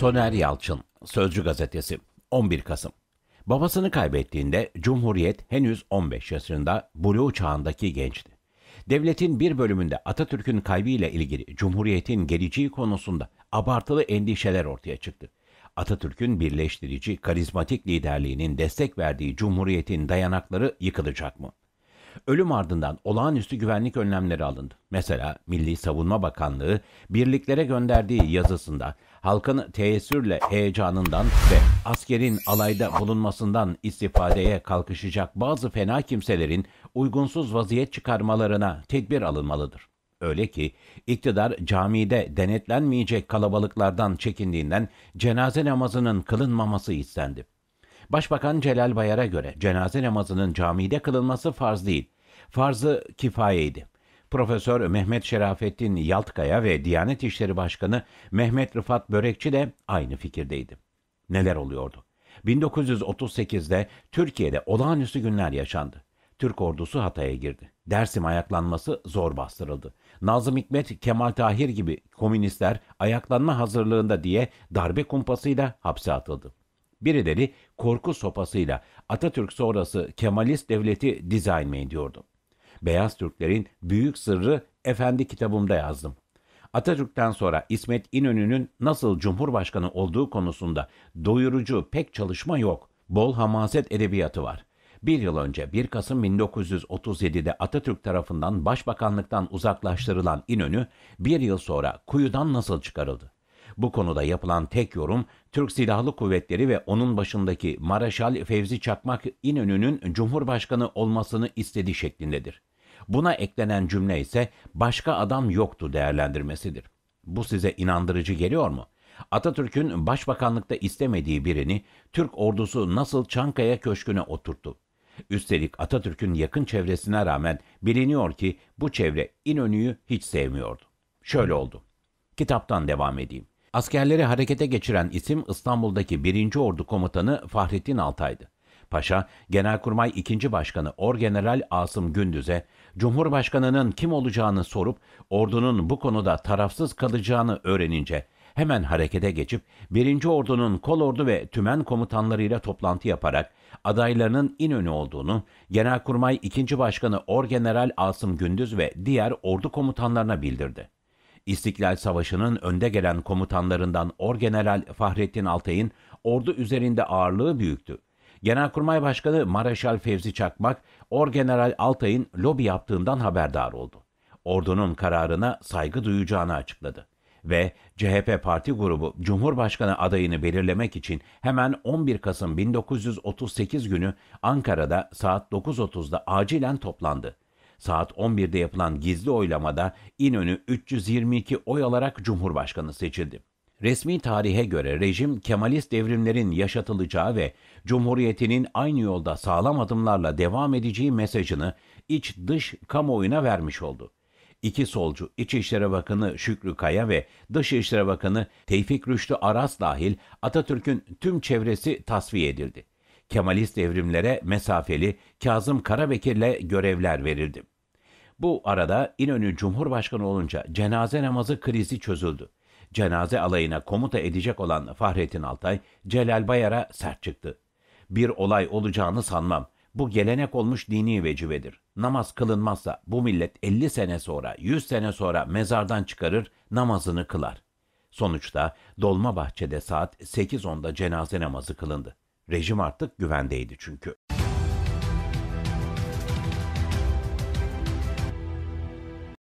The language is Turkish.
Soner Yalçın, Sözcü Gazetesi, 11 Kasım. Babasını kaybettiğinde Cumhuriyet henüz 15 yaşında Bulu çağındaki gençti. Devletin bir bölümünde Atatürk'ün kaybıyla ilgili Cumhuriyet'in geleceği konusunda abartılı endişeler ortaya çıktı. Atatürk'ün birleştirici, karizmatik liderliğinin destek verdiği Cumhuriyet'in dayanakları yıkılacak mı? Ölüm ardından olağanüstü güvenlik önlemleri alındı. Mesela Milli Savunma Bakanlığı birliklere gönderdiği yazısında halkın teessürle heyecanından ve askerin alayda bulunmasından istifadeye kalkışacak bazı fena kimselerin uygunsuz vaziyet çıkarmalarına tedbir alınmalıdır. Öyle ki iktidar camide denetlenmeyecek kalabalıklardan çekindiğinden cenaze namazının kılınmaması istendi. Başbakan Celal Bayar'a göre cenaze namazının camide kılınması farz değil, farzı kifayeydi. Profesör Mehmet Şerafettin Yaltkaya ve Diyanet İşleri Başkanı Mehmet Rıfat Börekçi de aynı fikirdeydi. Neler oluyordu? 1938'de Türkiye'de olağanüstü günler yaşandı. Türk ordusu Hatay'a girdi. Dersim ayaklanması zor bastırıldı. Nazım Hikmet, Kemal Tahir gibi komünistler ayaklanma hazırlığında diye darbe kumpasıyla hapse atıldı. Birileri korku sopasıyla Atatürk sonrası Kemalist devleti dizayn mı ediyordu? Beyaz Türklerin büyük sırrı Efendi kitabımda yazdım. Atatürk'ten sonra İsmet İnönü'nün nasıl Cumhurbaşkanı olduğu konusunda doyurucu pek çalışma yok. Bol hamaset edebiyatı var. Bir yıl önce 1 Kasım 1937'de Atatürk tarafından başbakanlıktan uzaklaştırılan İnönü bir yıl sonra kuyudan nasıl çıkarıldı? Bu konuda yapılan tek yorum Türk Silahlı Kuvvetleri ve onun başındaki Mareşal Fevzi Çakmak İnönü'nün Cumhurbaşkanı olmasını istediği şeklindedir. Buna eklenen cümle ise başka adam yoktu değerlendirmesidir. Bu size inandırıcı geliyor mu? Atatürk'ün başbakanlıkta istemediği birini Türk ordusu nasıl Çankaya Köşkü'ne oturttu? Üstelik Atatürk'ün yakın çevresine rağmen biliniyor ki bu çevre İnönü'yü hiç sevmiyordu. Şöyle oldu. Kitaptan devam edeyim. Askerleri harekete geçiren isim İstanbul'daki 1. Ordu Komutanı Fahrettin Altay'dı. Paşa, Genelkurmay 2. Başkanı Orgeneral Asım Gündüz'e Cumhurbaşkanının kim olacağını sorup ordunun bu konuda tarafsız kalacağını öğrenince hemen harekete geçip 1. Ordu'nun kol ordu ve tümen komutanlarıyla toplantı yaparak adaylarının İnönü olduğunu, Genelkurmay 2. Başkanı Orgeneral Asım Gündüz ve diğer ordu komutanlarına bildirdi. İstiklal Savaşı'nın önde gelen komutanlarından Orgeneral Fahrettin Altay'ın ordu üzerinde ağırlığı büyüktü. Genelkurmay Başkanı Mareşal Fevzi Çakmak, Orgeneral Altay'ın lobi yaptığından haberdar oldu. Ordunun kararına saygı duyacağını açıkladı ve CHP parti grubu Cumhurbaşkanı adayını belirlemek için hemen 11 Kasım 1938 günü Ankara'da saat 9.30'da acilen toplandı. Saat 11'de yapılan gizli oylamada İnönü 322 oy alarak Cumhurbaşkanı seçildi. Resmi tarihe göre rejim Kemalist devrimlerin yaşatılacağı ve Cumhuriyetinin aynı yolda sağlam adımlarla devam edeceği mesajını iç dış kamuoyuna vermiş oldu. İki solcu İçişleri Bakanı Şükrü Kaya ve Dışişleri Bakanı Tevfik Rüştü Aras dahil Atatürk'ün tüm çevresi tasfiye edildi. Kemalist devrimlere mesafeli Kazım Karabekir'le görevler verildi. Bu arada İnönü Cumhurbaşkanı olunca cenaze namazı krizi çözüldü. Cenaze alayına komuta edecek olan Fahrettin Altay, Celal Bayar'a sert çıktı. Bir olay olacağını sanmam. Bu gelenek olmuş dini vecibedir. Namaz kılınmazsa bu millet 50 sene sonra, 100 sene sonra mezardan çıkarır, namazını kılar. Sonuçta Dolmabahçe'de saat 8.10'da cenaze namazı kılındı. Rejim artık güvendeydi çünkü.